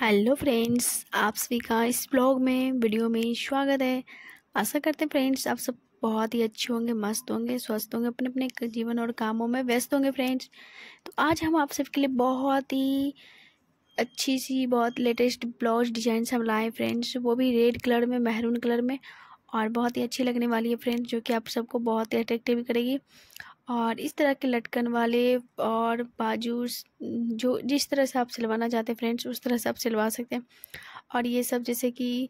hello friends आप सभी का इस ब्लॉग में वीडियो में स्वागत है आशा करते हैं फ्रेंड्स आप सब बहुत ही अच्छे होंगे मस्त होंगे स्वस्थ होंगे अपने अपने जीवन और कामों में व्यस्त होंगे फ्रेंड्स तो आज हम आप सबके लिए बहुत ही अच्छी सी बहुत लेटेस्ट ब्लाउज डिजाइन हम लाए फ्रेंड्स वो भी रेड कलर में महरून कलर में और बहुत ही अच्छी लगने वाली है फ्रेंड्स जो कि आप सबको बहुत ही अट्रैक्टिव करेगी और इस तरह के लटकन वाले और बाजू जो जिस तरह से आप सिलवाना चाहते हैं फ्रेंड्स उस तरह से आप सिलवा सकते हैं और ये सब जैसे कि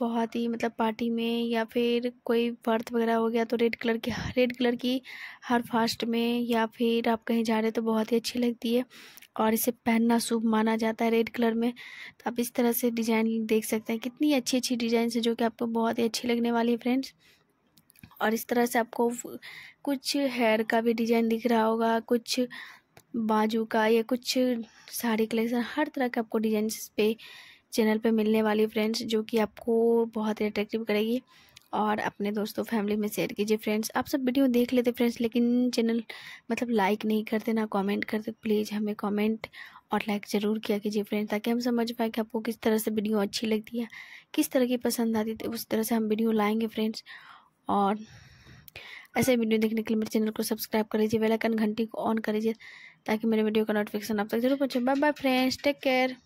बहुत ही मतलब पार्टी में या फिर कोई बर्थ वगैरह हो गया तो रेड कलर की रेड कलर की हर फास्ट में या फिर आप कहीं जा रहे हो तो बहुत ही अच्छी लगती है और इसे पहनना शुभ माना जाता है रेड कलर में तो आप इस तरह से डिज़ाइन देख सकते हैं कितनी अच्छी अच्छी डिज़ाइन से जो कि आपको बहुत ही अच्छी लगने वाली है फ्रेंड्स और इस तरह से आपको कुछ हेयर का भी डिज़ाइन दिख रहा होगा कुछ बाजू का या कुछ साड़ी कलेक्शन हर तरह के आपको डिज़ाइन पे चैनल पे मिलने वाली फ्रेंड्स जो कि आपको बहुत ही अट्रैक्टिव करेगी और अपने दोस्तों फैमिली में शेयर कीजिए फ्रेंड्स आप सब वीडियो देख लेते फ्रेंड्स लेकिन चैनल मतलब लाइक नहीं करते ना कमेंट करते प्लीज़ हमें कमेंट और लाइक ज़रूर किया कीजिए फ्रेंड्स ताकि हम समझ पाए कि आपको किस तरह से वीडियो अच्छी लगती है किस तरह की पसंद आती है तो उस तरह से हम वीडियो लाएँगे फ्रेंड्स और ऐसे वीडियो देखने के लिए मेरे चैनल को सब्सक्राइब कर लीजिए बेलाइकन घंटी को ऑन कर लीजिए ताकि मेरे वीडियो का नोटिफिकेशन आप तक जरूर पहुंचे bye bye friends take care